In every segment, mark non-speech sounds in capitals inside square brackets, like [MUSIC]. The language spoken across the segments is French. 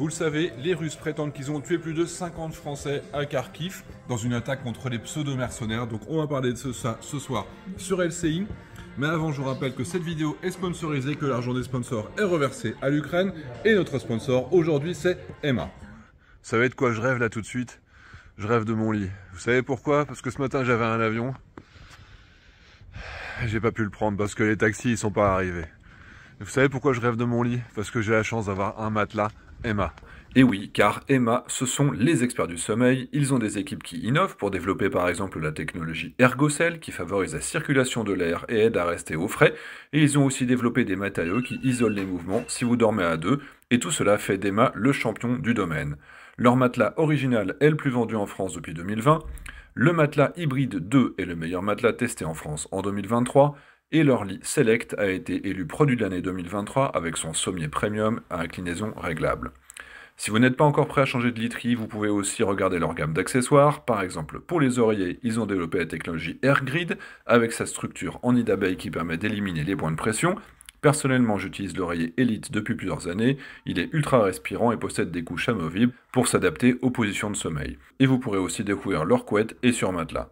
Vous le savez, les Russes prétendent qu'ils ont tué plus de 50 Français à Kharkiv dans une attaque contre les pseudo-mercenaires. Donc on va parler de ça ce soir sur LCI. Mais avant, je vous rappelle que cette vidéo est sponsorisée, que l'argent des sponsors est reversé à l'Ukraine. Et notre sponsor aujourd'hui, c'est Emma. Vous savez de quoi je rêve là tout de suite Je rêve de mon lit. Vous savez pourquoi Parce que ce matin, j'avais un avion. J'ai pas pu le prendre parce que les taxis, ils sont pas arrivés. Vous savez pourquoi je rêve de mon lit Parce que j'ai la chance d'avoir un matelas Emma. Et oui, car Emma, ce sont les experts du sommeil, ils ont des équipes qui innovent pour développer par exemple la technologie Ergocell qui favorise la circulation de l'air et aide à rester au frais, et ils ont aussi développé des matériaux qui isolent les mouvements si vous dormez à deux, et tout cela fait d'Emma le champion du domaine. Leur matelas original est le plus vendu en France depuis 2020, le matelas hybride 2 est le meilleur matelas testé en France en 2023, et leur lit Select a été élu produit de l'année 2023 avec son sommier premium à inclinaison réglable. Si vous n'êtes pas encore prêt à changer de literie, vous pouvez aussi regarder leur gamme d'accessoires. Par exemple, pour les oreillers, ils ont développé la technologie AirGrid avec sa structure en nid d'abeille qui permet d'éliminer les points de pression. Personnellement, j'utilise l'oreiller Elite depuis plusieurs années. Il est ultra respirant et possède des couches amovibles pour s'adapter aux positions de sommeil. Et vous pourrez aussi découvrir leur couette et sur matelas.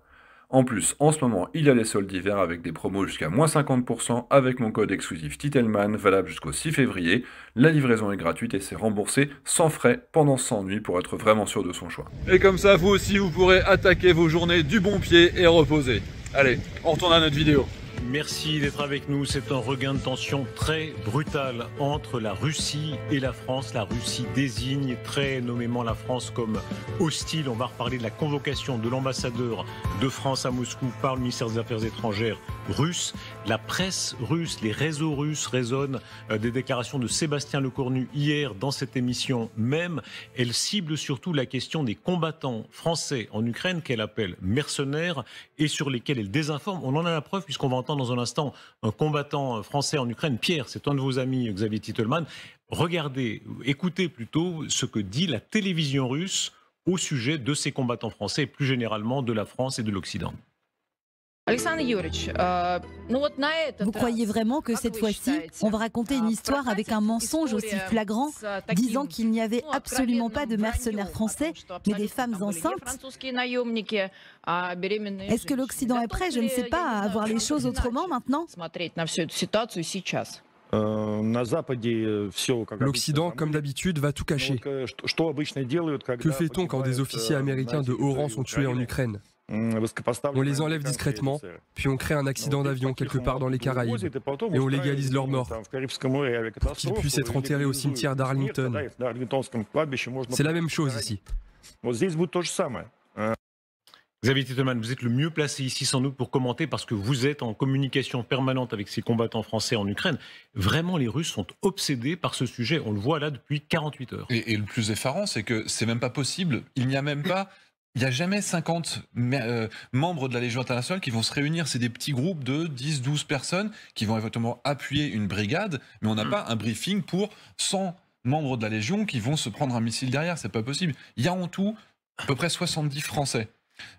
En plus, en ce moment, il y a les soldes d'hiver avec des promos jusqu'à moins 50% avec mon code exclusif Titelman, valable jusqu'au 6 février. La livraison est gratuite et c'est remboursé sans frais pendant 100 nuits pour être vraiment sûr de son choix. Et comme ça, vous aussi, vous pourrez attaquer vos journées du bon pied et reposer. Allez, on retourne à notre vidéo. Merci d'être avec nous. C'est un regain de tension très brutal entre la Russie et la France. La Russie désigne très nommément la France comme hostile. On va reparler de la convocation de l'ambassadeur de France à Moscou par le ministère des Affaires étrangères russe. La presse russe, les réseaux russes résonnent euh, des déclarations de Sébastien Lecornu hier dans cette émission même. Elle cible surtout la question des combattants français en Ukraine qu'elle appelle mercenaires et sur lesquels elle désinforme. On en a la preuve puisqu'on va entendre dans un instant un combattant français en Ukraine. Pierre, c'est un de vos amis, Xavier Titelman. Regardez, écoutez plutôt ce que dit la télévision russe au sujet de ces combattants français et plus généralement de la France et de l'Occident. Э, Vous croyez vraiment que cette fois-ci, on va raconter une э, histoire avec un mensonge aussi flagrant, э, disant qu'il n'y avait absolument pas de mercenaires français, mais des femmes enceintes Est-ce que l'Occident est prêt, je ne sais pas, à voir les choses autrement maintenant L'Occident, comme d'habitude, va tout cacher. Que fait-on quand des officiers américains de haut rang sont tués en Ukraine Mmh, on les enlève discrètement, puis on crée un accident d'avion quelque part dans les Caraïbes et on légalise leur mort pour qu'ils puissent être enterrés au cimetière d'Arlington. C'est la même chose ici. Hein. Xavier Titelman, vous êtes le mieux placé ici sans doute pour commenter parce que vous êtes en communication permanente avec ces combattants français en Ukraine. Vraiment, les Russes sont obsédés par ce sujet. On le voit là depuis 48 heures. Et, et le plus effarant, c'est que c'est même pas possible. Il n'y a même pas il n'y a jamais 50 euh, membres de la Légion internationale qui vont se réunir. C'est des petits groupes de 10, 12 personnes qui vont éventuellement appuyer une brigade, mais on n'a mm. pas un briefing pour 100 membres de la Légion qui vont se prendre un missile derrière. C'est pas possible. Il y a en tout à peu près 70 Français,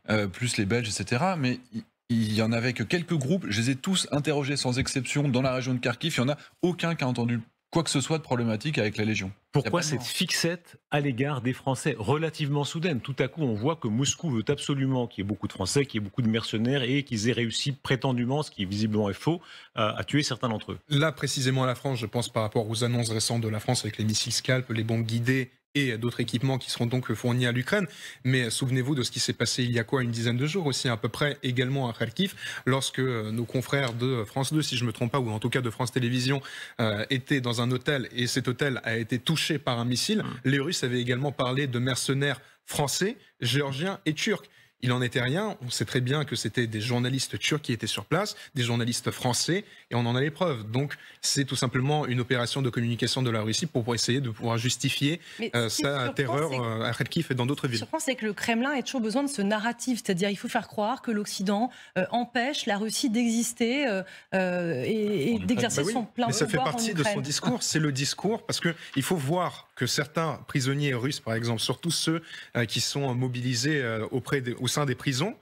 euh, plus les Belges, etc. Mais il y en avait que quelques groupes. Je les ai tous interrogés sans exception dans la région de Kharkiv. Il n'y en a aucun qui a entendu quoi que ce soit de problématique avec la Légion. Pourquoi cette fixette à l'égard des Français, relativement soudaine Tout à coup, on voit que Moscou veut absolument qu'il y ait beaucoup de Français, qu'il y ait beaucoup de mercenaires et qu'ils aient réussi prétendument, ce qui visiblement est faux, à, tuer certains d'entre eux. Là, précisément à la France, je pense par rapport aux annonces récentes de la France avec les missiles Scalp, les bombes guidées et d'autres équipements qui seront donc fournis à l'Ukraine. Mais souvenez-vous de ce qui s'est passé il y a quoi une dizaine de jours aussi à peu près également à Kharkiv lorsque euh, nos confrères de France 2 si je me trompe pas ou en tout cas de France Télévisions euh, étaient dans un hôtel et cet hôtel a été touché par un missile. Mmh. Les Russes avaient également parlé de mercenaires français, géorgiens et turcs. Il en était rien. On sait très bien que c'était des journalistes turcs qui étaient sur place, des journalistes français et on en a les preuves. Donc, c'est tout simplement une opération de communication de la Russie pour essayer de pouvoir justifier sa euh, terreur euh, à Kharkiv et dans d'autres villes. Je pense c'est que le Kremlin a toujours besoin de ce narratif, c'est-à-dire il faut faire croire que l'Occident euh, empêche la Russie d'exister et, d'exercer bah son plein Mais ça fait partie de son discours. C'est le discours parce qu'il faut voir que certains prisonniers russes, par exemple, surtout ceux qui sont mobilisés auprès au sein des prisons,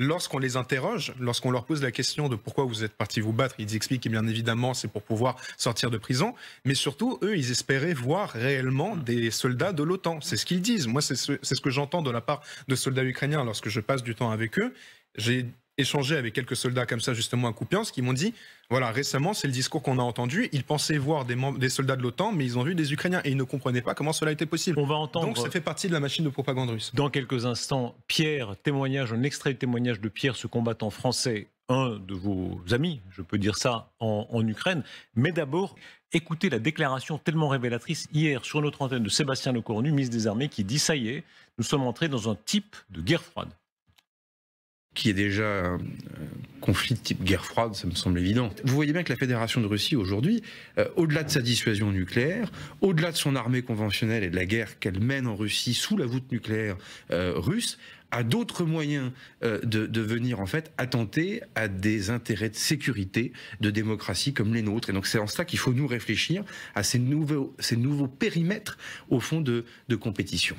lorsqu'on les interroge, lorsqu'on leur pose la question de pourquoi vous êtes partis vous battre, ils expliquent que bien évidemment c'est pour pouvoir sortir de prison, mais surtout eux ils espéraient voir réellement des soldats de l'OTAN. C'est ce qu'ils disent. Moi c'est ce, ce, que j'entends de la part de soldats ukrainiens lorsque je passe du temps avec eux. J'ai échangé avec quelques soldats comme ça, justement, à ce qui m'ont dit voilà, récemment, c'est le discours qu'on a entendu. Ils pensaient voir des, des soldats de l'OTAN, mais ils ont vu des Ukrainiens et ils ne comprenaient pas comment cela était possible. On va entendre. Donc, ça fait partie de la machine de propagande russe. Dans quelques instants, Pierre, témoignage, un extrait de témoignage de Pierre, ce combattant français, un de vos amis, je peux dire ça, en, en Ukraine. Mais d'abord, écoutez la déclaration tellement révélatrice hier sur notre antenne de Sébastien Lecornu, ministre des Armées, qui dit ça y est, nous sommes entrés dans un type de guerre froide qui est déjà un conflit de type guerre froide, ça me semble évident. Vous voyez bien que la Fédération de Russie aujourd'hui, euh, au-delà de sa dissuasion nucléaire, au-delà de son armée conventionnelle et de la guerre qu'elle mène en Russie sous la voûte nucléaire euh, russe, a d'autres moyens euh, de, venir en fait attenter à des intérêts de sécurité, de démocratie comme les nôtres. Et donc c'est en cela qu'il faut nous réfléchir à ces nouveaux, ces nouveaux périmètres au fond de compétition.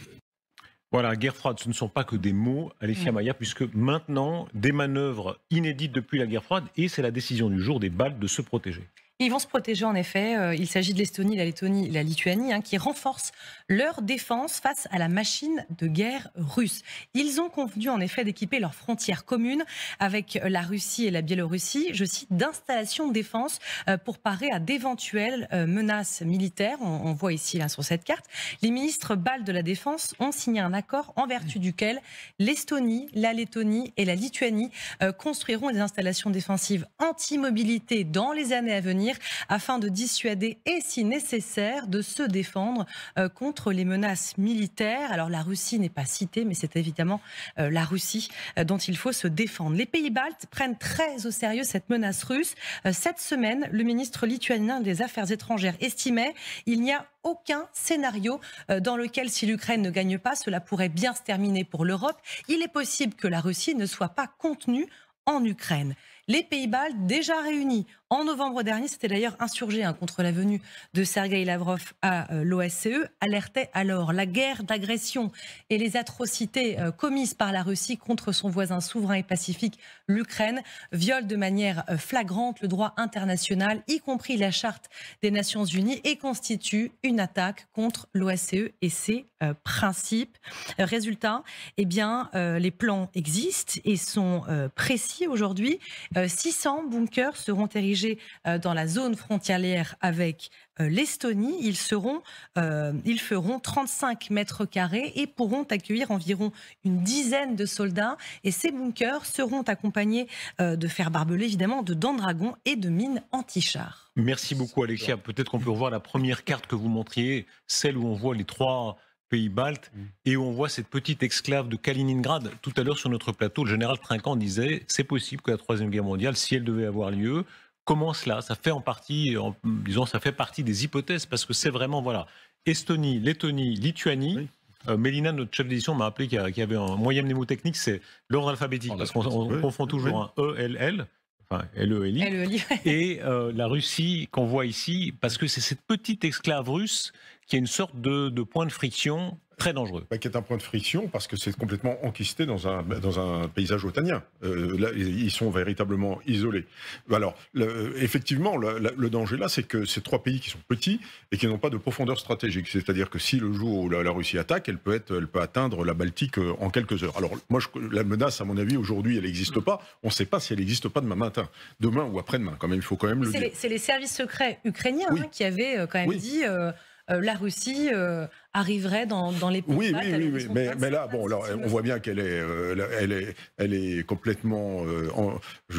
Voilà, guerre froide, ce ne sont pas que des mots, Alessia Maillard, mm. puisque maintenant, des manœuvres inédites depuis la guerre froide, et c'est la décision du jour des balles de se protéger ils vont se protéger en effet. Euh, il s'agit de l'Estonie, la Lettonie, la Lituanie, hein, qui renforcent leur défense face à la machine de guerre russe. Ils ont convenu en effet d'équiper leurs frontières communes avec la Russie et la Biélorussie, je cite, d'installations de défense euh, pour parer à d'éventuelles euh, menaces militaires. On, voit ici sur cette carte. Les ministres balles de la défense ont signé un accord en vertu duquel l'Estonie, la Lettonie et la Lituanie construiront des installations défensives anti-mobilité dans les années à venir afin de dissuader et, si nécessaire, de se défendre euh, contre les menaces militaires. Alors la Russie n'est pas citée, mais c'est évidemment euh, la Russie euh, dont il faut se défendre. Les pays baltes prennent très au sérieux cette menace russe. cette semaine, le ministre lituanien des Affaires étrangères estimait il n'y a aucun scénario dans lequel, si l'Ukraine ne gagne pas, cela pourrait bien se terminer pour l'Europe. Il est possible que la Russie ne soit pas contenue en Ukraine. Les Pays-Baltes, déjà réunis, en novembre dernier, c'était d'ailleurs insurgé hein, contre la venue de Sergei Lavrov à euh, l'OSCE, alertait alors la guerre d'agression et les atrocités euh, commises par la Russie contre son voisin souverain et pacifique, l'Ukraine, violent de manière euh, flagrante le droit international, y compris la charte des Nations Unies, et constitue une attaque contre l'OSCE et ses principes. Résultat, eh bien, les plans existent et sont précis aujourd'hui. 600 bunkers seront érigés euh, dans la zone frontalière avec euh, l'Estonie. Ils, seront, euh, ils feront 35 mètres carrés et pourront accueillir environ une dizaine de soldats. Et ces bunkers seront accompagnés de fer barbelé, évidemment, de dents de dragon et de mines anti-chars. Merci beaucoup, Alexia. Peut-être qu'on peut revoir la première carte que vous montriez, celle où on voit les trois pays baltes mm. et où on voit cette petite esclave de Kaliningrad. Tout à l'heure sur notre plateau, le général Trinquant disait c'est possible que la Troisième Guerre mondiale, si elle devait avoir lieu, Comment cela Ça fait en partie, disons, ça fait partie des hypothèses parce que c'est vraiment, voilà, Estonie, Lettonie, Lituanie. Euh, Mélina, notre chef d'édition, m'a appelé qu'il y avait un moyen mnémotechnique, c'est l'ordre alphabétique, parce qu'on confond toujours un E-L-L, enfin l e, e, et euh, la Russie qu'on voit ici, parce que c'est cette petite esclave russe qui a une sorte de point de friction très dangereux. Bah, qui est un point de friction parce que c'est complètement enquisté dans un, bah, dans un paysage otanien. Euh, là, ils sont véritablement isolés. Alors, effectivement, le, danger là, c'est que ces trois pays qui sont petits et qui n'ont pas de profondeur stratégique. C'est-à-dire que si le jour où la, Russie attaque, elle peut, être, elle peut atteindre la Baltique euh, en quelques heures. Alors, moi, je, la menace, à mon avis, aujourd'hui, elle n'existe mm. pas. On ne sait pas si elle n'existe pas demain matin. Demain ou après-demain, quand même, il faut quand même le dire. C'est les services secrets ukrainiens hein, qui avaient euh, quand même dit. la Russie arriverait dans, dans les pays Oui, oui, oui, Mais, mais, là, bon, on voit bien qu'elle est, euh, elle est, elle est complètement euh,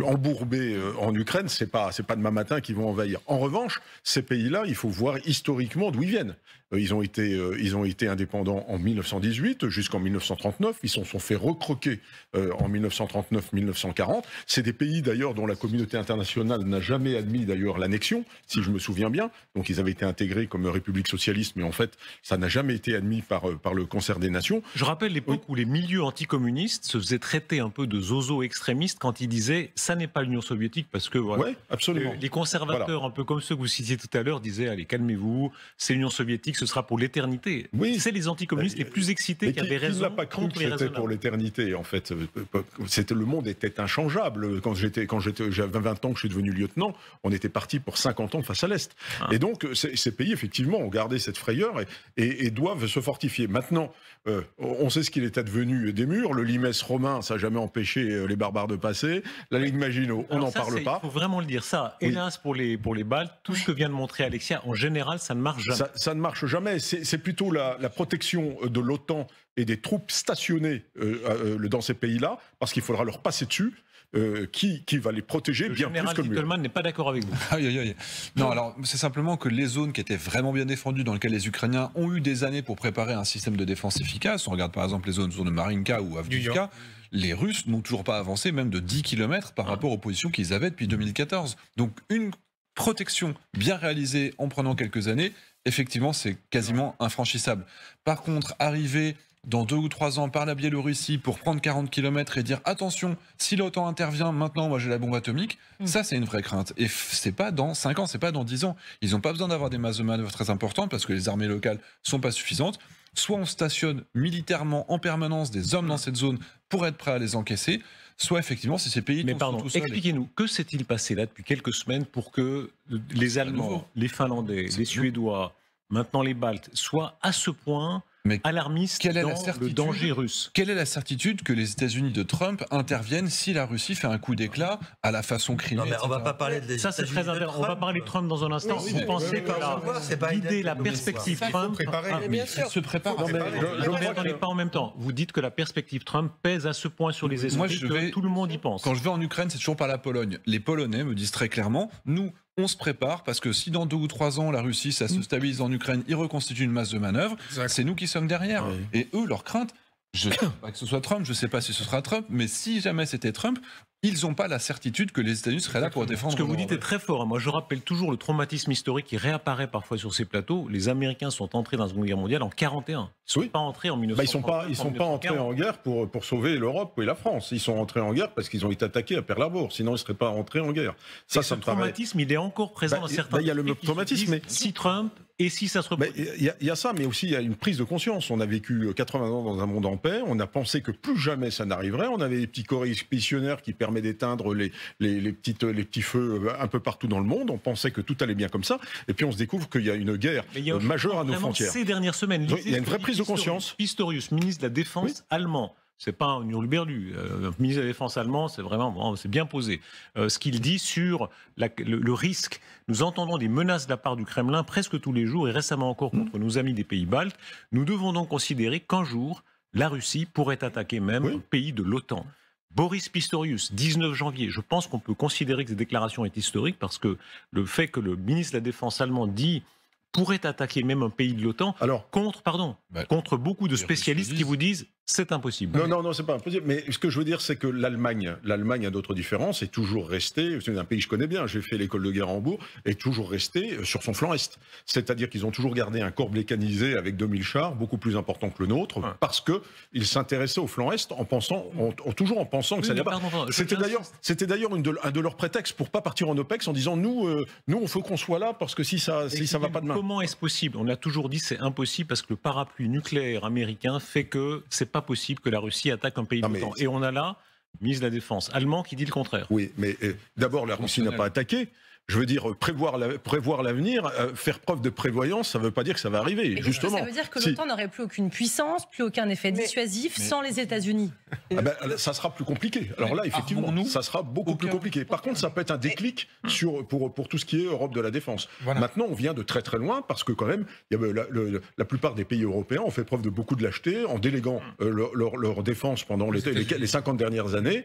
embourbée euh, en Ukraine. C'est pas, c'est pas demain matin qu'ils vont envahir. En revanche, ces pays-là, il faut voir historiquement d'où ils viennent. Ils ont été, ils ont été indépendants en 1918 jusqu'en 1939. Ils se sont fait recroquer en 1939-1940. C'est des pays d'ailleurs dont la communauté internationale n'a jamais admis d'ailleurs l'annexion, si je me souviens bien. Donc ils avaient été intégrés comme république socialiste, mais en fait, ça n'a jamais été admis par, euh, par le concert des nations. Je rappelle l'époque où les milieux anticommunistes se faisaient traiter un peu de zozo extrémistes quand ils disaient ça n'est pas l'Union soviétique parce que voilà, absolument. les conservateurs, un peu comme ceux que vous citiez tout à l'heure, disaient allez calmez-vous, c'est l'Union soviétique, ce sera pour l'éternité. Oui. C'est les anticommunistes les euh, plus excités qui, avaient raison. Qui n'a pas cru que c'était pour l'éternité en fait euh, C'était le monde était inchangeable. Quand j'étais quand j'avais 20 ans que je suis devenu lieutenant, on était parti pour 50 ans face à l'est. Ah. Et donc ces, pays effectivement ont gardé cette frayeur et doivent se fortifier. Maintenant, euh, on sait ce qu'il est advenu des murs. Le limes romain, ça n'a jamais empêché euh, les barbares de passer. La Ligue Maginot, on n'en parle pas. Il faut vraiment le dire. Ça, hélas, pour les, pour les balles, tout ce que vient de montrer Alexia, en général, ça ne marche jamais. Ça, ne marche jamais. C'est plutôt la, protection euh, de l'OTAN et des troupes stationnées dans ces pays-là, parce qu'il faudra leur passer dessus. Euh, qui, qui, va les protéger bien plus que le n'est pas d'accord avec vous. aïe, aïe, aïe. Non, alors c'est simplement que les zones qui étaient vraiment bien défendues, dans lesquelles les Ukrainiens ont eu des années pour préparer un système de défense efficace, on regarde par exemple les zones de Marinka ou Avdiivka, les Russes n'ont toujours pas avancé même de 10 km par ah. rapport aux positions qu'ils avaient depuis 2014. Donc une protection bien réalisée en prenant quelques années, effectivement, c'est quasiment infranchissable. Par contre, arriver dans deux ou trois ans par la Biélorussie pour prendre 40 km et dire attention, si l'OTAN intervient, maintenant moi j'ai la bombe atomique, mm. ça c'est une vraie crainte. Et c'est pas dans cinq ans, c'est pas dans dix ans. Ils n'ont pas besoin d'avoir des masses de très importantes parce que les armées locales sont pas suffisantes. Soit on stationne militairement en permanence des hommes dans cette zone pour être prêts à les encaisser, soit effectivement si ces pays. Mais pardon, expliquez-nous, que s'est-il passé là depuis quelques semaines pour que euh, les Allemands, les Finlandais, les Suédois, maintenant les Baltes soient à ce point mais alarmiste quelle est dans la le danger russe. Quelle est la certitude que les États-Unis de Trump interviennent si la Russie fait un coup d'éclat à la façon criminelle Non, mais on va pas parler de Ça, c'est très On va parler de Trump dans un instant. Vous pensez que la, l'idée, la perspective Trump ah, bien sûr. se prépare pas en même temps. Vous dites que la perspective Trump pèse à ce point sur les esprits que tout le monde y pense. Quand je vais en Ukraine, c'est toujours par la Pologne. Les Polonais me disent très clairement nous, on se prépare parce que si dans deux ou trois ans la Russie ça se mm. stabilise en Ukraine, il reconstitue une masse de manœuvre, c'est nous qui sommes derrière. Et eux, leur crainte, je sais pas que ce soit Trump, je ne sais pas si ce sera Trump, mais si jamais c'était Trump, ils n'ont pas la certitude que les États-Unis seraient là pour défendre. Ce que vous dites est très fort. Moi, je rappelle toujours le traumatisme historique qui réapparaît parfois sur ces plateaux. Les Américains sont entrés dans la Seconde Guerre mondiale en 41. Ils sont pas entrés en 1940. Bah, ils ne sont pas, ils sont pas entrés en guerre pour, pour sauver l'Europe et la France. Ils sont entrés en guerre parce qu'ils ont été attaqués à Pearl Harbor. Sinon, ils ne seraient pas entrés en guerre. Ça, ça ce traumatisme, il est encore présent bah, dans certains. Il y a le traumatisme. Si Trump et si ça se reproduit Il y, a ça, mais aussi il y a une prise de conscience. On a vécu 80 euh, ans dans un monde en paix. On a pensé que plus jamais ça n'arriverait. On avait des petits corps expéditionnaires qui permet d'éteindre les, les, petites, les petits feux euh, un peu partout dans le monde. On pensait que tout allait bien comme ça. Et puis on se découvre qu'il y a une guerre majeure à nos frontières. Ces dernières semaines, il y a une vraie prise de conscience. Pistorius, ministre de la Défense allemand, allemand, c'est pas un hurluberlu. Euh, ministre de la Défense allemand, c'est vraiment, c'est bien posé. Euh, ce qu'il dit sur le, risque, nous entendons des menaces de la part du Kremlin presque tous les jours et récemment encore contre nos amis des pays baltes. Nous devons donc considérer qu'un jour, la Russie pourrait attaquer même un pays de l'OTAN. Boris Pistorius, 19 janvier, je pense qu'on peut considérer que cette déclaration est historique parce que le fait que le ministre de la Défense allemand dit pourrait attaquer même un pays de l'OTAN, contre, pardon, bah, contre beaucoup de spécialistes qui vous disent c'est impossible. Non, non, non, c'est pas impossible. Mais ce que je veux dire, c'est que l'Allemagne, l'Allemagne, a d'autres différences, est toujours restée, c'est un pays que je connais bien, j'ai fait l'école de guerre à Hambourg, est toujours restée euh, sur son flanc est. C'est-à-dire qu'ils ont toujours gardé un corps mécanisé avec 2000 chars, beaucoup plus important que le nôtre, parce que s'intéressaient au flanc est en pensant, toujours en pensant que ça allait. pas. C'était d'ailleurs, c'était d'ailleurs un de leurs prétextes pour pas partir en OPEX en disant, nous, euh, nous, on faut qu'on soit là parce que si ça, si ça va pas demain. Comment est-ce possible? On a toujours dit c'est impossible parce que le parapluie nucléaire américain fait que c'est pas possible que la Russie attaque un pays de l'OTAN. Et on a là mise la défense allemand qui dit le contraire. Oui, mais euh, d'abord, la Russie n'a pas attaqué je veux dire, prévoir, la, prévoir l'avenir, euh, faire preuve de prévoyance, ça ne veut pas dire que ça va arriver. justement. Ça veut dire que l'OTAN n'aurait plus aucune puissance, plus aucun effet dissuasif sans les États-Unis. Ah ben, ça sera plus compliqué. Alors là, effectivement, ça sera beaucoup plus compliqué. Par contre, ça peut être un déclic sur, pour, pour tout ce qui est Europe de la défense. Maintenant, on vient de très très loin parce que quand même, y euh, la, plupart des pays européens ont fait preuve de beaucoup de lâcheté en déléguant euh, leur, défense pendant les, les, 50 dernières années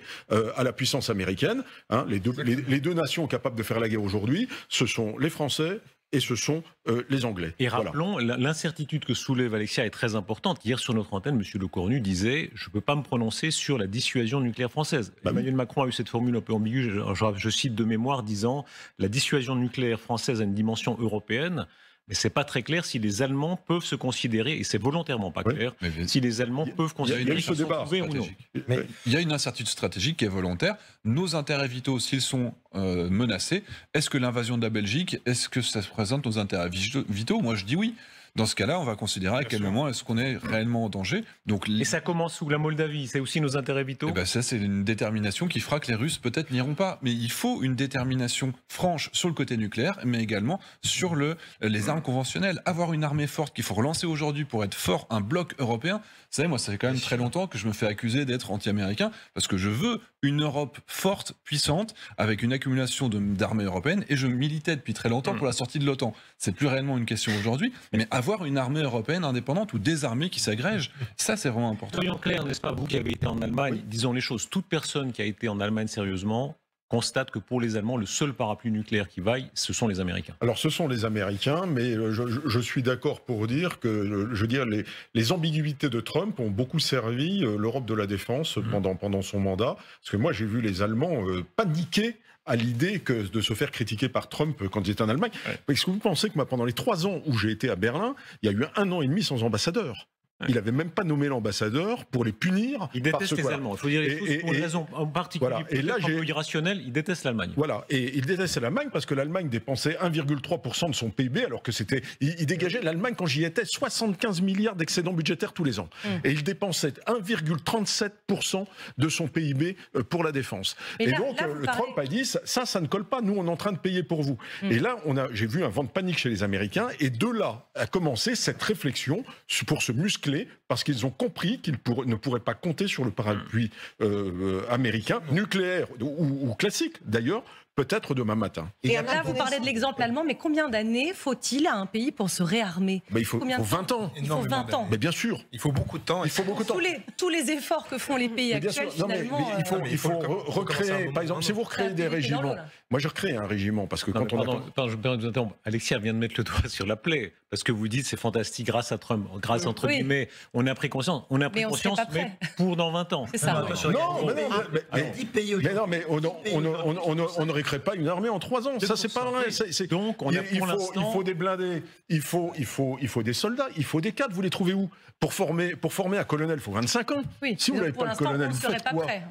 à la puissance américaine. Hein, les, deux, les deux nations capables de faire la guerre aujourd'hui, ce sont les Français et ce sont euh, les Anglais. Et rappelons, l'incertitude que soulève Alexia est très importante. Hier, sur notre antenne, M. Lecornu disait Je ne peux pas me prononcer sur la dissuasion nucléaire française. Bah Emmanuel Macron a eu cette formule un peu ambiguë, je cite de mémoire, disant La dissuasion nucléaire française a une dimension européenne mais c'est pas très clair si les Allemands peuvent se considérer, et c'est volontairement pas clair, si les Allemands peuvent considérer qu'ils sont débat ou non. Mais, il y a une incertitude stratégique qui est volontaire. Nos intérêts vitaux, s'ils sont euh, menacés, est-ce que l'invasion de la Belgique, est-ce que ça se présente nos intérêts vitaux Moi, je dis oui. Dans ce cas-là, on va considérer à quel moment est-ce qu'on est réellement en danger. Donc, et ça commence sous la Moldavie, c'est aussi nos intérêts vitaux. Eh ben, ça, c'est une détermination qui fera que les Russes peut-être n'iront pas. Mais il faut une détermination franche sur le côté nucléaire, mais également sur le, euh, les armes conventionnelles. Avoir une armée forte qu'il faut relancer aujourd'hui pour être fort, un bloc européen. Vous savez, moi, ça fait quand même très longtemps que je me fais accuser d'être anti-américain parce que je veux une Europe forte, puissante, avec une accumulation d'armées européennes. Et je militais depuis très longtemps mm. pour la sortie de l'OTAN. C'est plus réellement une question aujourd'hui, mais Voir une armée européenne indépendante ou des armées qui s'agrègent. Ça, c'est vraiment important. Soyons clairs, n'est-ce pas, vous qui avez été en Allemagne, disons les choses, toute personne qui a été en Allemagne sérieusement constate que pour les Allemands, le seul parapluie nucléaire qui vaille, ce sont les Américains. Alors ce sont les Américains, mais euh, je, suis d'accord pour dire que euh, je veux dire, les, les ambiguïtés de Trump ont beaucoup servi euh, l'Europe de la défense mmh. pendant, pendant son mandat, parce que moi j'ai vu les Allemands paniquer à l'idée que de se faire critiquer par Trump quand il était en Allemagne. Est-ce que vous pensez que pendant les trois ans où j'ai été à Berlin, il y a eu un an et demi sans ambassadeur il n'avait même pas nommé l'ambassadeur pour les punir. Il déteste les Allemands. Il faut dire les choses pour raison en particulier voilà. et là, un peu Il déteste l'Allemagne. Voilà. Et il déteste l'Allemagne parce que l'Allemagne dépensait 1,3% de son PIB alors que c'était. Il, dégageait l'Allemagne quand j'y étais 75 milliards d'excédents budgétaires tous les ans. Mmh. Et il dépensait 1,37% de son PIB euh, pour la défense. et donc euh, Trump a dit ça, ça ne colle pas. Nous, on est en train de payer pour vous. Mmh. Et là, j'ai vu un vent de panique chez les Américains. Et de là a commencé cette réflexion pour se muscler parce qu'ils ont compris qu'ils ne pourraient pas compter sur le parapluie euh, euh, américain, nucléaire ou classique d'ailleurs, peut-être demain matin. Et, là, vous parlez de l'exemple allemand, mais combien d'années faut-il à un pays pour se réarmer Il faut, 20 ans. 20 ans. Mais bien sûr. Il faut beaucoup de temps. Il faut beaucoup de temps. Tous les, efforts que font les pays actuels, finalement... mais, il faut, euh, recréer, par exemple, si vous recréez des régiments... Moi, je recrée un régiment, parce que quand on... Pardon, je Alexia vient de mettre le doigt sur la plaie, parce que vous dites, c'est fantastique, grâce à Trump, grâce, entre guillemets, on a pris conscience. On a pris conscience, mais pour dans 20 ans. C'est ça. Ah, bah, ah, non, mais non, mais... Mais non, mais on aurait pas une armée en trois ans. Ça, c'est pas vrai. Donc, on il, pour faut, il faut des blindés, il faut, il faut, il faut des soldats, il faut des cadres. Vous les trouvez où Pour former, pour former un colonel, il faut 25 ans. Si vous n'avez pas de colonel, pas prêt.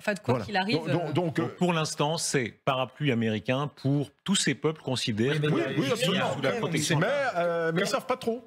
Donc, pour l'instant, c'est parapluie américain pour tous ces peuples considèrent. Sous la protection. Mais, euh, mais ils savent pas trop.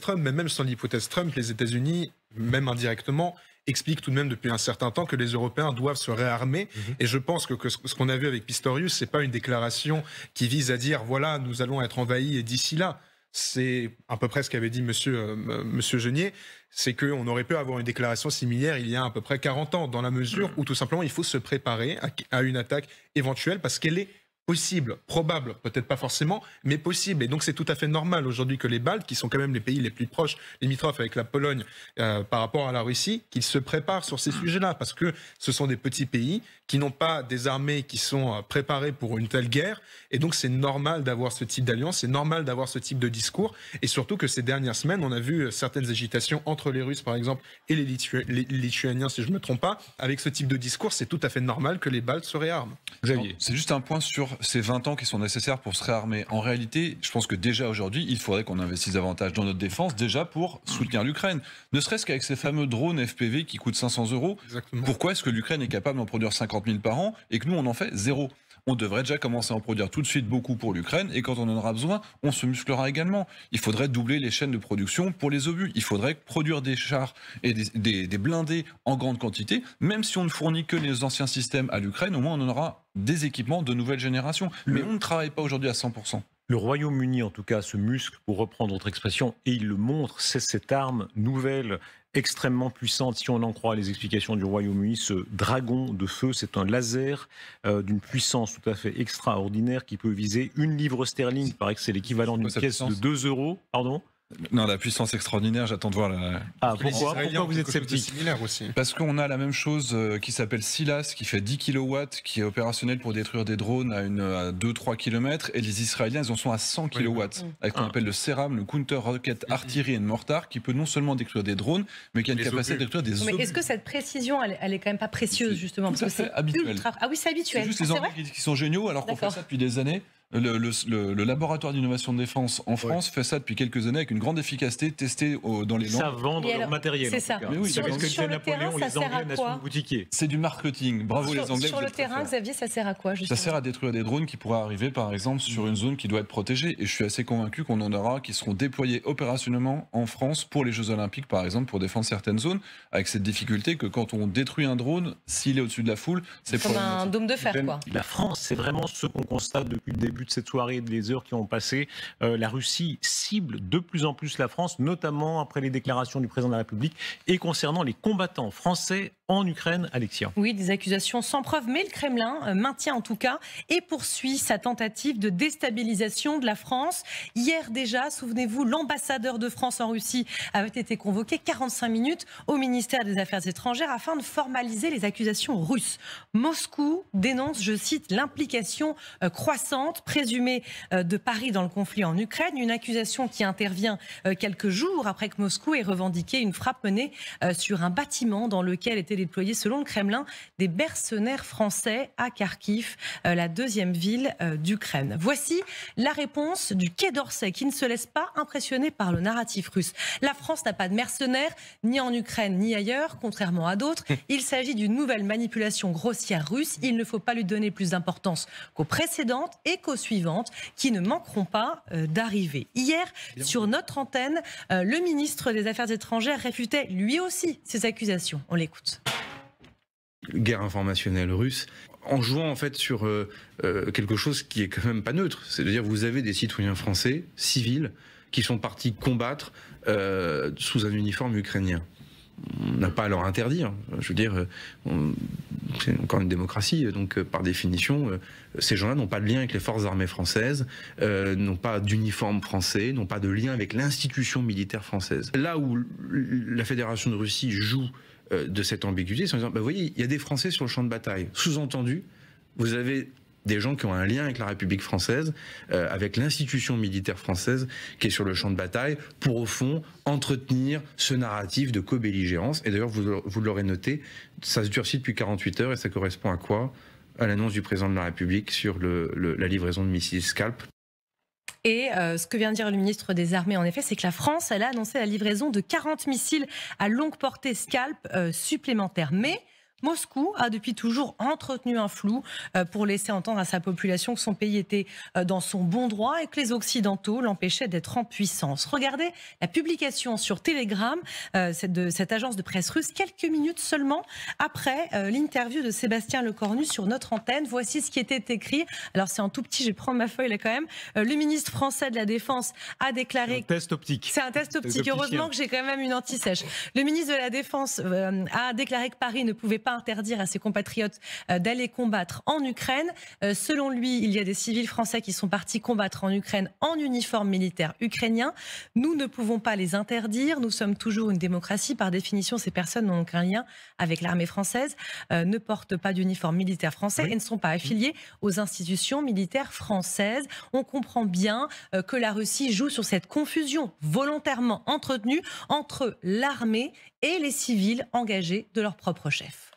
Trump, mais même sans l'hypothèse Trump, les États-Unis, même indirectement, explique tout de même depuis un certain temps que les Européens doivent se réarmer. Mhm. Et je pense que, ce qu'on a vu avec Pistorius, ce n'est pas une déclaration qui vise à dire voilà, nous allons être envahis et d'ici là. C'est à peu près ce qu'avait dit monsieur, euh, euh, monsieur Genier, c'est qu'on aurait pu avoir une déclaration similaire il y a à peu près 40 ans, dans la mesure mhm. où tout simplement il faut se préparer à une attaque éventuelle parce qu'elle est possible, probable, peut-être pas forcément, mais possible. Et donc c'est tout à fait normal aujourd'hui que les Baltes, qui sont quand même les pays les plus proches, limitrophes avec la Pologne euh, par rapport à la Russie, qu'ils se préparent sur ces mm. sujets-là, parce que ce sont des petits pays qui n'ont pas des armées qui sont euh, préparées pour une telle guerre. Et donc c'est normal d'avoir ce type d'alliance, c'est normal d'avoir ce type de discours, et surtout que ces dernières semaines, on a vu euh, certaines agitations entre les Russes, par exemple, et les, les Lituaniens, si je ne me trompe pas. Avec ce type de discours, c'est tout à fait normal que les Baltes se réarment. Xavier, c'est juste un point sur ces 20 ans qui sont nécessaires pour se réarmer, en réalité, je pense que déjà aujourd'hui, il faudrait qu'on investisse davantage dans notre défense, déjà pour soutenir l'Ukraine. Ne serait-ce qu'avec ces fameux drones FPV qui coûtent 500 euros. Pourquoi est-ce que l'Ukraine est capable d'en produire 50 000 par an et que nous, on en fait zéro on devrait déjà commencer à en produire tout de suite beaucoup pour l'Ukraine, et quand on en aura besoin, on se musclera également. Il faudrait doubler les chaînes de production pour les obus, il faudrait produire des chars et des, blindés en grande quantité, même si on ne fournit que les anciens systèmes à l'Ukraine, au moins on en aura des équipements de nouvelle génération. Mais on ne travaille pas aujourd'hui à 100%. Le Royaume-Uni, en tout cas, se muscle, pour reprendre votre expression, et il le montre, c'est cette arme nouvelle extrêmement puissante, si on en croit les explications du Royaume-Uni. Ce dragon de feu, c'est un laser euh, d'une puissance tout à fait extraordinaire qui peut viser une livre sterling, il paraît que c'est l'équivalent d'une pièce de 2 euros. Pardon non, la puissance extraordinaire, j'attends de voir la. Ah, pourquoi, pourquoi vous êtes sceptique aussi. Parce qu'on a la même chose euh, qui s'appelle Silas, qui fait 10 kW, qui est opérationnel pour détruire des drones à, une, 2-3 km, et les Israéliens, ils en sont à 100 kW, mm. avec ce qu'on ah. appelle le CERAM, le Counter Rocket Artillery and Mortar, qui peut non seulement détruire des drones, mais qui a une capacité à détruire des Mais est-ce que cette précision, elle, n'est est quand même pas précieuse, justement Parce que c'est habituel. Ah oui, c'est habituel. C'est juste ah, les qui sont géniaux, alors qu'on fait ça depuis des années. Le, laboratoire d'innovation de défense en France fait ça depuis quelques années avec une grande efficacité, testé dans les langues. Ça vend leur matériel. C'est ça. Mais oui, sur, que le terrain, ça sert à quoi C'est du marketing. Bravo les Anglais. Sur le terrain, Xavier, ça sert à quoi justement Ça sert à détruire des drones qui pourraient arriver, par exemple, sur une zone qui doit être protégée. Et je suis assez convaincu qu'on en aura qui seront déployés opérationnellement en France pour les Jeux Olympiques, par exemple, pour défendre certaines zones, avec cette difficulté que quand on détruit un drone, s'il est au-dessus de la foule, c'est comme un dôme de fer. Quoi. La France, c'est vraiment ce qu'on constate depuis le début de cette soirée et des heures qui ont passé, euh, la Russie cible de plus en plus la France, notamment après les déclarations du président de la République et concernant les combattants français en Ukraine, Alexia. Oui, des accusations sans preuve, mais le Kremlin euh, maintient en tout cas et poursuit sa tentative de déstabilisation de la France. Hier déjà, souvenez-vous, l'ambassadeur de France en Russie avait été convoqué 45 minutes au ministère des Affaires étrangères afin de formaliser les accusations russes. Moscou dénonce, je cite, l'implication euh, croissante présumée euh, de Paris dans le conflit en Ukraine, une accusation qui intervient quelques jours après que Moscou ait revendiqué une frappe menée sur un bâtiment dans lequel était déployé selon le Kremlin, des mercenaires français à Kharkiv, euh, la deuxième ville euh, d'Ukraine. Voici la réponse du Quai d'Orsay, qui ne se laisse pas impressionner par le narratif russe. La France n'a pas de mercenaires, ni en Ukraine, ni ailleurs, contrairement à d'autres. [LAUGHS] Il s'agit d'une nouvelle manipulation grossière russe. Il ne faut pas lui donner plus d'importance qu'aux précédentes et qu'aux suivantes, qui ne manqueront pas euh, d'arriver. Hier, sur notre antenne, le ministre des Affaires étrangères réfutait lui aussi ces accusations. On l'écoute guerre informationnelle russe, en jouant en fait sur euh, euh, quelque chose qui est quand même pas neutre. C'est-à-dire vous avez des citoyens français, civils, qui sont partis combattre euh, sous un uniforme ukrainien. On n'a pas à leur interdire. Je veux dire, c'est encore une démocratie, donc par définition, ces gens-là n'ont pas de lien avec les forces armées françaises, n'ont pas d'uniforme français, n'ont pas de lien avec l'institution militaire française. Là où la Fédération de Russie joue euh, de cette ambiguïté, en disant, bah, vous voyez, il y a des Français sur le champ de bataille. Sous-entendu, vous avez des gens qui ont un lien avec la République française, euh, avec l'institution militaire française qui est sur le champ de bataille, pour au fond entretenir ce narratif de co-belligérance. Et d'ailleurs, vous, l'aurez noté, ça se durcit depuis 48 heures et ça correspond à quoi À l'annonce du président de la République sur la livraison de missiles Scalp et euh, ce que vient de dire le ministre des Armées, en effet, c'est que la France, elle a annoncé la livraison de 40 missiles à longue portée Scalp euh, supplémentaires. Mais Moscou a depuis toujours entretenu un flou euh, pour laisser entendre à sa population que son pays était euh, dans son bon droit et que les Occidentaux l'empêchaient d'être en puissance. Regardez la publication sur Telegram euh, de cette agence de presse russe quelques minutes seulement après l'interview de Sébastien Lecornu sur notre antenne. Voici ce qui était écrit. Alors c'est en tout petit, je vais prendre ma feuille là quand même. Le ministre français de la Défense a déclaré... C'est un test optique. C'est un test optique. Heureusement que j'ai quand même une anti-sèche. Le ministre de la Défense a déclaré que Paris ne pouvait pas interdire à ses compatriotes euh, d'aller combattre en Ukraine. Euh, selon lui, il y a des civils français qui sont partis combattre en Ukraine en uniforme militaire ukrainien. Nous ne pouvons pas les interdire. Nous sommes toujours une démocratie. Par définition, ces personnes n'ont aucun lien avec l'armée française, euh, ne portent pas d'uniforme militaire français et ne sont pas affiliées aux institutions militaires françaises. On comprend bien que la Russie joue sur cette confusion volontairement entretenue entre l'armée et les civils engagés de leur propre chef.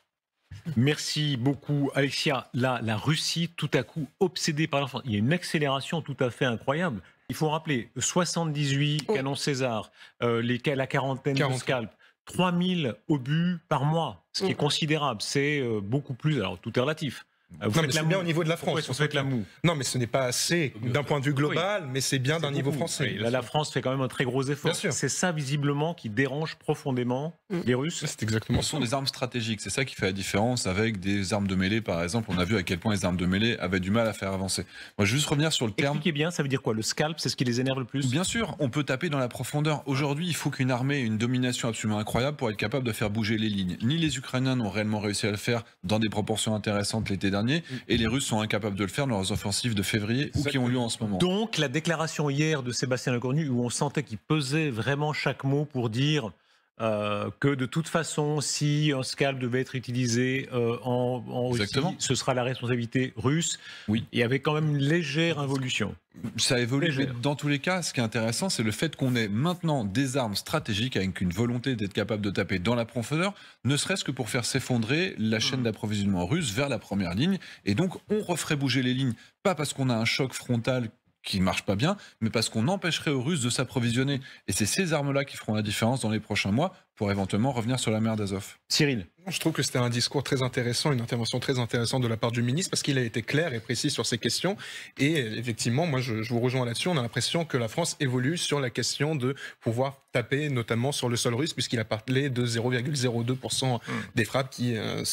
Merci beaucoup, Alexia. La, Russie, tout à coup, obsédée par l'enfant. Il y a une accélération tout à fait incroyable. Il faut rappeler 78 canons César, euh, la quarantaine de scalp, 3000 obus par mois, ce qui oh. est considérable. C'est euh, beaucoup plus, alors tout est relatif, ah, vous non, bien au niveau de la France. la Non, mais ce n'est pas assez d'un point de vue global, mais c'est bien d'un niveau français. là, la France fait quand même un très gros effort. C'est ça, visiblement, qui dérange profondément mm. les Russes. C'est exactement Ce sont des armes stratégiques. C'est ça qui fait la différence avec des armes de mêlée, par exemple. On a vu à quel point les armes de mêlée avaient du mal à faire avancer. Moi, je veux juste revenir sur le terme. Expliquez bien, ça veut dire quoi Le scalp, c'est ce qui les énerve le plus Bien sûr, on peut taper dans la profondeur. Aujourd'hui, il faut qu'une armée ait une domination absolument incroyable pour être capable de faire bouger les lignes. Ni les Ukrainiens n'ont réellement réussi à le faire dans des proportions intéressantes l'été dernier Mm. et les Russes sont incapables de le faire dans leurs offensives de février ou qui ont lieu en ce moment. Donc la déclaration hier de Sébastien Lecornu, où on sentait qu'il pesait vraiment chaque mot pour dire euh, que de toute façon, si un scalp devait être utilisé euh, en, Russie, ce sera la responsabilité russe. Oui. Il y avait quand même une légère involution. Ça évolué, mais dans tous les cas, ce qui est intéressant, c'est le fait qu'on ait maintenant des armes stratégiques avec une volonté d'être capable de taper dans la profondeur, ne serait-ce que pour faire s'effondrer la chaîne mmh. d'approvisionnement russe vers la première ligne. Et donc, on referait bouger les lignes, pas parce qu'on a un choc frontal qui marche pas bien, mais parce qu'on empêcherait aux Russes de s'approvisionner. Et c'est ces armes-là qui feront la différence dans les prochains mois, pour éventuellement revenir sur la mer d'Azov. Cyril Je trouve que c'était un discours très intéressant, une intervention très intéressante de la part du ministre, parce qu'il a été clair et précis sur ces questions. Et effectivement, moi, je, vous rejoins là-dessus, on a l'impression que la France évolue sur la question de pouvoir taper, notamment sur le sol russe, puisqu'il a parlé de 0,02% hmm. des frappes qui, euh,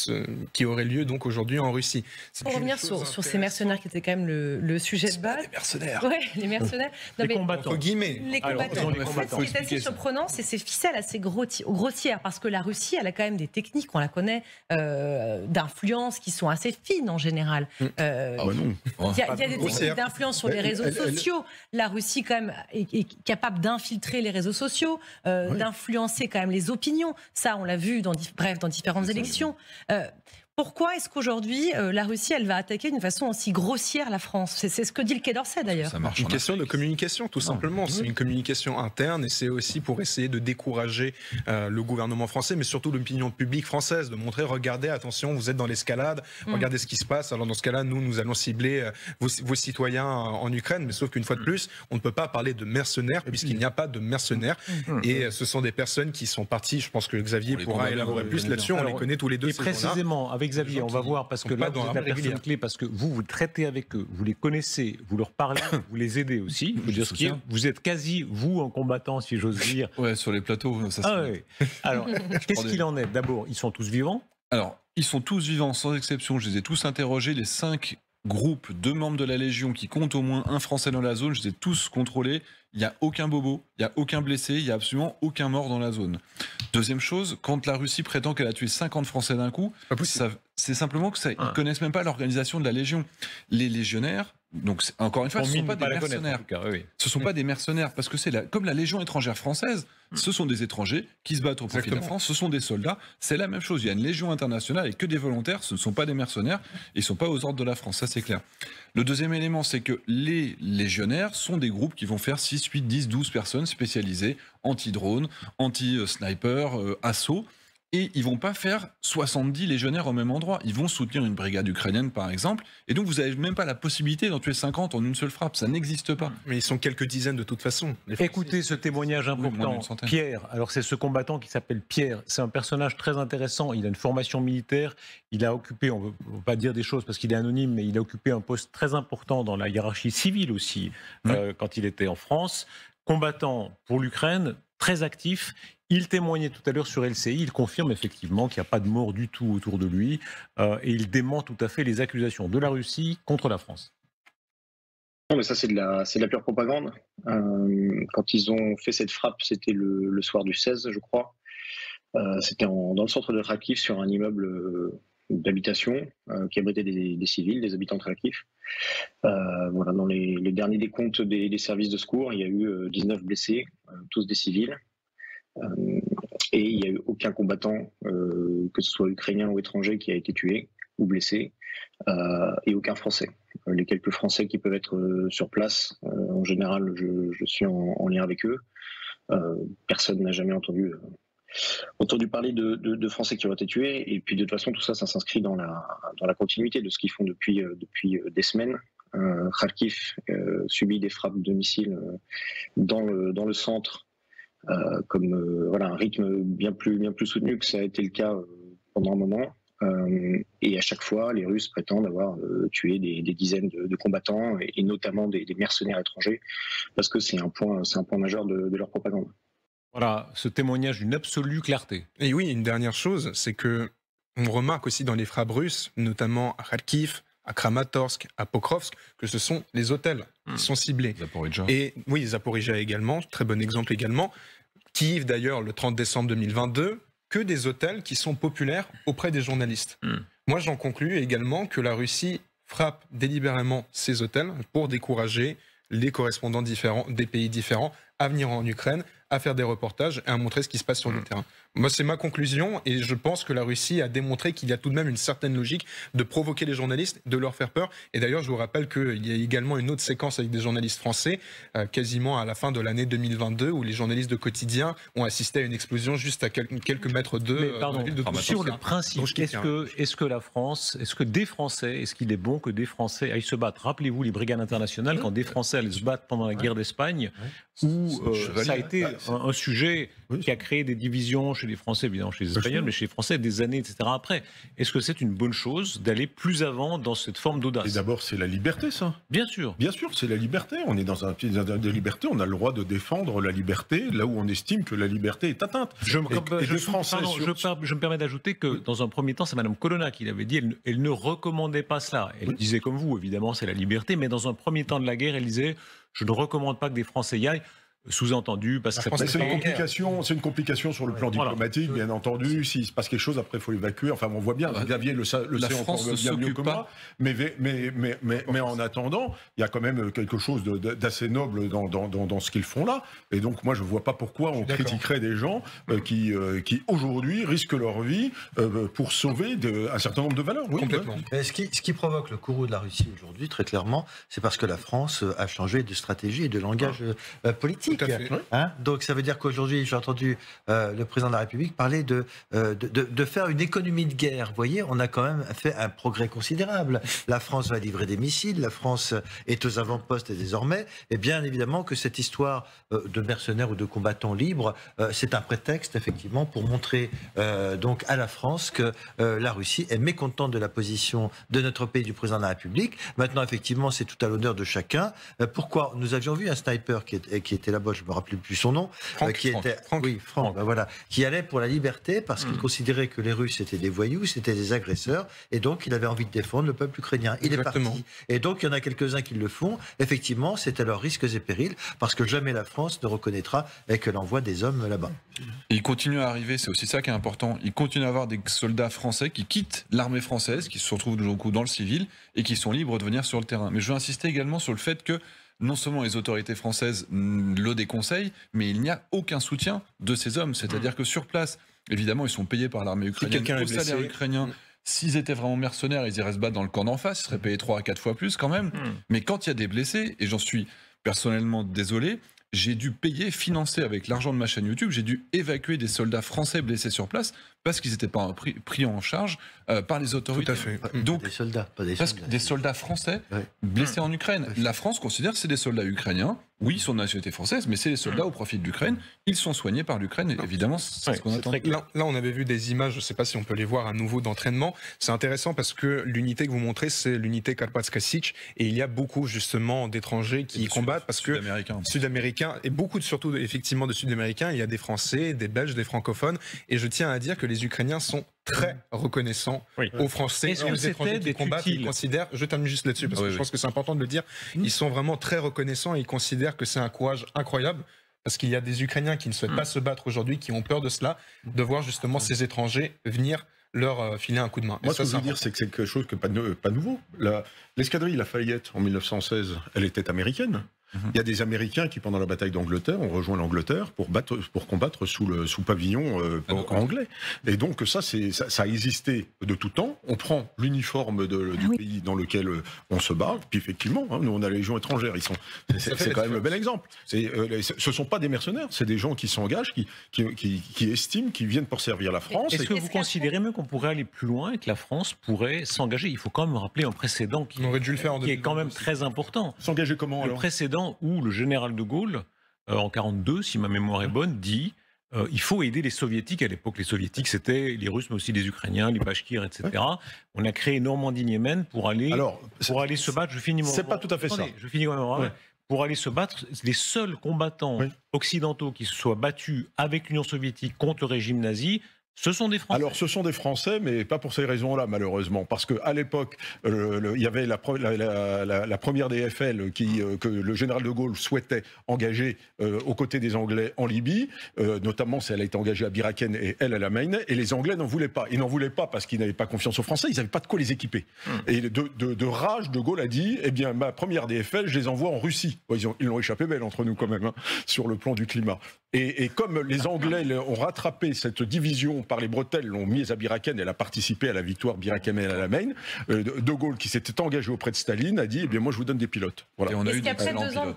qui auraient lieu donc aujourd'hui en Russie. Pour revenir sur, ces mercenaires qui étaient quand même le, sujet de base. Les mercenaires. les mercenaires. les combattants. Entre guillemets. Les combattants. les combattants. En fait, ce qui est assez surprenant, c'est ces ficelles assez gros, grossière, parce que la Russie, elle a quand même des techniques, on la connaît, euh, d'influence qui sont assez fines en général. Mm. Euh, ah bah non. Il y, a, y a des techniques d'influence sur les réseaux sociaux. La Russie, quand même, est, capable d'infiltrer les réseaux sociaux, euh, d'influencer quand même les opinions. Ça, on l'a vu dans, bref, dans différentes élections. Pourquoi est-ce qu'aujourd'hui euh, la Russie elle va attaquer d'une façon aussi grossière la France C'est ce que dit le Quai d'Orsay d'ailleurs. C'est Une question de communication tout simplement. C'est une communication interne et c'est aussi pour essayer de décourager euh, le gouvernement français, mais surtout l'opinion publique française, de montrer regardez, attention, vous êtes dans l'escalade, mm. regardez ce qui se passe. Alors dans ce cas-là, nous nous allons cibler euh, vos, citoyens en Ukraine, mais sauf qu'une fois de mm. plus, on ne peut pas parler de mercenaires puisqu'il n'y a pas de mercenaires mm. et ce sont des personnes qui sont parties. Je pense que Xavier pourra élaborer plus là-dessus. On les connaît tous les deux. précisément avec Xavier, on va voir, parce que là, vous êtes la personne clé, parce que vous, vous traitez avec eux, vous les connaissez, vous leur parlez, [COUGHS] vous les aidez aussi. Vous, êtes quasi, vous, en combattant, si j'ose dire. Ouais, sur les plateaux, ça ah se [LAUGHS] Alors, qu'est-ce qu'il en est D'abord, ils sont tous vivants Alors, ils sont tous vivants, sans exception. Je les ai tous interrogés. Les cinq groupe, deux membres de la Légion qui comptent au moins un Français dans la zone, je les ai tous contrôlés. Il n'y a aucun bobo, il n'y a aucun blessé, il n'y a absolument aucun mort dans la zone. Deuxième chose, quand la Russie prétend qu'elle a tué 50 Français d'un coup, c'est simplement que ça, ils ah. connaissent même pas l'organisation de la Légion. Les légionnaires, donc, encore une fois, ce ne sont pas, des mercenaires. sont pas des mercenaires, parce que c'est comme la Légion étrangère française, mm. ce sont des étrangers qui se battent au profit de la France, ce sont des soldats, c'est la même chose. Il y a une Légion internationale et que des volontaires, ce ne sont pas des mercenaires, ils ne sont pas aux ordres de la France, ça c'est clair. Le deuxième élément, c'est que les légionnaires sont des groupes qui vont faire 6, 8, 10, 12 personnes spécialisées anti drones anti-sniper, assauts. Euh, assaut et ils vont pas faire 70 légionnaires au même endroit. Ils vont soutenir une brigade ukrainienne, par exemple, et donc vous n'avez même pas la possibilité d'en tuer 50 en une seule frappe. Ça n'existe pas. Mais ils sont quelques dizaines de toute façon. Écoutez ce témoignage important. Pierre, alors c'est ce combattant qui s'appelle Pierre. C'est un personnage très intéressant. Il a une formation militaire. Il a occupé, on ne peut pas dire des choses parce qu'il est anonyme, mais il a occupé un poste très important dans la hiérarchie civile aussi, euh, quand il était en France. Combattant pour l'Ukraine, très actif. Il témoignait tout à l'heure sur LCI, il confirme effectivement qu'il n'y a pas de mort du tout autour de lui euh, et il dément tout à fait les accusations de la Russie contre la France. mais ça, c'est de, la, pure propagande. Euh, quand ils ont fait cette frappe, c'était le, soir du 16, je crois. Euh, c'était dans le centre de Kharkiv, sur un immeuble d'habitation qui abritait des, civils, des habitants de Kharkiv. dans les, derniers décomptes des, des, services de secours, il y a eu 19 blessés, tous des civils. Euh, et il n'y a eu aucun combattant, euh, que ce soit ukrainien ou étranger, qui a été tué ou blessé, euh, et aucun Français. Les quelques Français qui peuvent être sur place, en général, je, suis en, lien avec eux. personne n'a jamais entendu entendu parler de, Français qui auraient été tués. Et puis de toute façon, tout ça, ça s'inscrit dans la, dans la continuité de ce qu'ils font depuis, depuis des semaines. Kharkiv subit des frappes de missiles dans le centre euh, comme euh, voilà un rythme bien plus bien plus soutenu que ça a été le cas euh, pendant un moment. et à chaque fois, les Russes prétendent avoir tué des, dizaines de, combattants et, notamment des, mercenaires étrangers, parce que c'est un point, c'est un point majeur de, leur propagande. Voilà, ce témoignage d'une absolue clarté. Et oui, une dernière chose, c'est que on remarque aussi dans les frappes russes, notamment à Kharkiv, à Kramatorsk, à Pokrovsk, que ce sont les hôtels qui hmm. sont ciblés. Zaporizhia. Et oui, Zaporizhia également, très bon exemple également vivent d'ailleurs le 30 décembre 2022, que des hôtels qui sont populaires auprès des journalistes. Hmm. Moi, j'en conclus également que la Russie frappe délibérément ces hôtels pour décourager les correspondants différents des pays différents à venir en Ukraine, à faire des reportages et à montrer ce qui se passe sur le hmm. terrain. Moi, c'est ma conclusion et je pense que la Russie a démontré qu'il y a tout de même une certaine logique de provoquer les journalistes, de leur faire peur. Et d'ailleurs, je vous rappelle qu'il y a également une autre séquence avec des journalistes français, euh, quasiment à la fin de l'année 2022, où les journalistes de quotidien ont assisté à une explosion juste à quelques, mètres d'eux. pardon, de sur le principe, est-ce que, la France, est-ce que des Français, est-ce qu'il est bon que des Français aillent se battre Rappelez-vous les brigades internationales, quand des Français allaient se battre pendant la guerre d'Espagne, où euh, ça a été un sujet qui a créé des divisions chez les Français, évidemment chez les Espagnols, mais chez les Français des années, etc. Après, est-ce que c'est une bonne chose d'aller plus avant dans cette forme d'audace Et d'abord, c'est la liberté, ça. Bien sûr. Bien sûr, c'est la liberté. On est dans un pays de liberté, on a le droit de défendre la liberté là où on estime que la liberté est atteinte. Je, me, je, me permets d'ajouter que dans un premier temps, c'est Madame Colonna qui l'avait dit, elle, ne recommandait pas cela. Elle disait comme vous, évidemment, c'est la liberté, mais dans un premier temps de la guerre, elle disait, je ne recommande pas que des Français y aillent. Sous-entendu, parce ah, que, c'est une complication, c'est une complication sur le plan diplomatique, bien entendu. S'il se passe quelque chose, après, il faut évacuer. Enfin, on voit bien. Bah, Xavier le, sait bien Mais, mais, mais, en attendant, il y a quand même quelque chose d'assez noble dans, dans, ce qu'ils font là. Et donc, moi, je vois pas pourquoi on critiquerait des gens euh, qui, euh, qui aujourd'hui risquent leur vie euh, pour sauver de, un certain nombre de valeurs. Oui, Complètement. Ce, ce qui provoque le courroux de la Russie aujourd'hui, très clairement, c'est parce que la France a changé de stratégie et de langage ah. politique. Hein donc ça veut dire qu'aujourd'hui, j'ai entendu euh, le président de la République parler euh, de, de, faire une économie de guerre. Vous voyez, on a quand même fait un progrès considérable. La France va livrer des missiles, la France euh, est aux avant-postes désormais. Et bien évidemment que cette histoire de mercenaires ou de combattants libres, c'est un prétexte effectivement pour montrer donc à la France que la Russie est mécontente de la position de notre pays du président de la République. Maintenant, effectivement, c'est tout à l'honneur de chacun. pourquoi nous avions vu un sniper qui, qui était là je me rappelle plus son nom, euh, qui était Franck, oui Franck, bah voilà, qui allait pour la liberté parce qu'il mm. considérait que les Russes étaient des voyous, c'était des agresseurs, et donc il avait envie de défendre le peuple ukrainien. Il est parti, et donc il y en a quelques-uns qui le font. Effectivement, c'est à leurs risques et périls parce que jamais la France ne reconnaîtra que l'envoi des hommes là-bas. Il continue à arriver, c'est aussi ça qui est important. Il continue à avoir des soldats français qui quittent l'armée française, qui se retrouvent beaucoup dans le civil et qui sont libres de venir sur le terrain. Mais je veux insister également sur le fait que non seulement les autorités françaises mm, le déconseillent, mais il n'y a aucun soutien de ces hommes. C'est-à-dire mm. que sur place, évidemment, ils sont payés par l'armée ukrainienne, si au salaire ukrainien. Mm. S'ils étaient vraiment mercenaires, ils iraient se battre dans le camp d'en face, ils seraient payés 3 à 4 fois plus quand même. Mais quand il y a des blessés, et j'en suis personnellement désolé, j'ai dû payer, financer avec l'argent de ma chaîne YouTube, j'ai dû évacuer des soldats français blessés sur place parce qu'ils n'étaient pas pris, en charge euh, par les autorités. Tout à fait. Donc, des soldats, pas des soldats. des soldats français blessés en Ukraine. La France considère que c'est des soldats ukrainiens. Oui, ils sont de nationalité française, mais c'est des soldats au profit de l'Ukraine. Ils sont soignés par l'Ukraine, évidemment, c'est ce qu'on attend. Là, on avait vu des images, je ne sais pas si on peut les voir à nouveau d'entraînement. C'est intéressant parce que l'unité que vous montrez, c'est l'unité Karpatskasich, et il y a beaucoup, justement, d'étrangers qui y combattent parce que. Sud-américains. Sud-américains, et beaucoup, surtout, effectivement, de Sud-américains. Il y a des Français, des Belges, des francophones. Et je tiens à dire que les les Ukrainiens sont très reconnaissants aux Français et aux étrangers qui combattent. Ils considèrent, je termine juste là-dessus parce que je pense que c'est important de le dire, mm. ils sont vraiment très reconnaissants et ils considèrent que c'est un courage incroyable parce qu'il y a des Ukrainiens qui ne souhaitent mm. pas se battre aujourd'hui, qui ont peur de cela, de voir justement mm. ces étrangers venir leur euh, filer un coup de main. Moi, ce que je veux dire, c'est que c'est quelque chose que pas, pas nouveau. L'escadrille, Lafayette en 1916, elle était américaine. Mhm. Il y a des Américains qui, pendant la bataille d'Angleterre, ont rejoint l'Angleterre pour, pour combattre sous, le, sous pavillon euh, ah, anglais. Et donc ça, ça, a existé de tout temps. On prend l'uniforme ah du pays dans lequel euh, on se bat. Puis effectivement, hein, nous, on a les gens étrangères. Ils sont, c'est, quand même le bel exemple. C'est, ne euh, ce sont pas des mercenaires, c'est des gens qui s'engagent, qui, qui, qui, estiment viennent pour servir la France. Est-ce que vous considérez mieux qu'on pourrait aller plus loin et que la France pourrait s'engager Il faut quand même rappeler un précédent qui, est quand même très important. S'engager comment alors Le précédent où le général de Gaulle, euh, en 42, si ma mémoire est mmh. bonne, dit euh, il faut aider les soviétiques. À l'époque, les soviétiques, c'était les Russes, mais aussi les Ukrainiens, les Bashkirs, etc. On a créé Normandie-Niemen pour aller, pour aller se battre. Je finis mon. C'est pas tout à fait ça. Je finis mon... Hein. Pour aller se battre, les seuls combattants occidentaux qui se soient battus avec l'Union soviétique contre le régime nazi, ce sont des Français. Alors, ce sont des Français, mais pas pour ces raisons-là, malheureusement. Parce qu'à l'époque, euh, il y avait la, la, première DFL qui, euh, que le général de Gaulle souhaitait engager euh, aux côtés des Anglais en Libye. notamment, elle a été engagée à Biraken et elle à la Mainet, Et les Anglais n'en voulaient pas. Ils n'en voulaient pas parce qu'ils n'avaient pas confiance aux Français. Ils n'avaient pas de quoi les équiper. Hmm. Et de, de, rage, de Gaulle a dit Eh bien, ma première DFL, je les envoie en Russie. ils l'ont échappé belle entre nous, quand même, hein, sur le plan du climat. Et, et comme les Anglais ont rattrapé cette division par les bretelles l'ont mise à Biraken. Elle a participé à la victoire birakamel à la Main. Euh, de Gaulle, qui s'était engagé auprès de Staline, a dit eh bien, moi, je vous donne des pilotes. on a est-ce eu qu'après deux ans,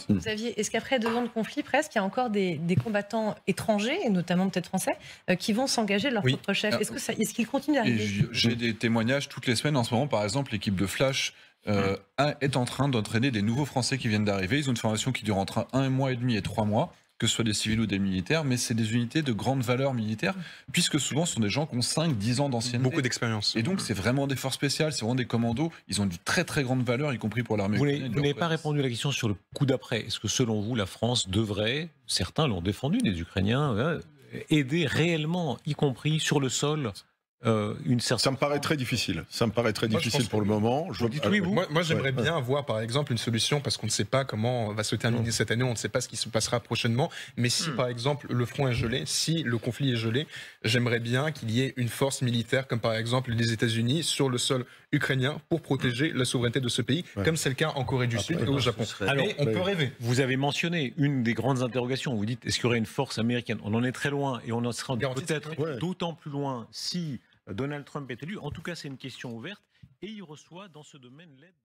est-ce qu'après deux ans de conflit presque, il y a encore des, combattants étrangers, et notamment peut-être français, euh, qui vont s'engager de leur propre chef Est-ce que ce qu'ils continuent arriver J'ai des témoignages toutes les semaines en ce moment. Par exemple, l'équipe de Flash. Euh, hum. est en train d'entraîner des nouveaux Français qui viennent d'arriver. Ils ont une formation qui dure entre un mois et demi et trois mois que ce soit des civils ou des militaires, mais c'est des unités de grande valeur militaire, puisque souvent ce sont des gens qui ont 5, 10 ans d'ancienneté. Beaucoup d'expérience. Et donc c'est vraiment des forces spéciales, c'est vraiment des commandos, ils ont une très très grande valeur, y compris pour l'armée. Vous n'avez pas répondu à la question sur le coup d'après. Est-ce que selon vous, la France devrait, certains l'ont défendu, les Ukrainiens, euh, aider réellement, y compris sur le sol, euh, une Ça me paraît très difficile. Ça me paraît très difficile pour le moment. Euh, moi, j'aimerais bien avoir, par exemple, une solution parce qu'on ne sait pas comment va se terminer cette année, on ne sait pas ce qui se passera prochainement. Mais si, hmm. par exemple, le front est gelé, si le conflit est gelé, j'aimerais bien qu'il y ait une force militaire, comme par exemple les États-Unis, sur le sol ukrainien pour protéger la souveraineté de ce pays, comme c'est le cas en Corée du Sud et au Japon. Alors, on peut rêver. Vous avez mentionné une des grandes interrogations. Vous dites, est-ce qu'il y aurait une force américaine On en est très loin et on en sera peut-être d'autant plus loin si Donald Trump est élu. En tout cas, c'est une question ouverte et il reçoit dans ce domaine l'aide.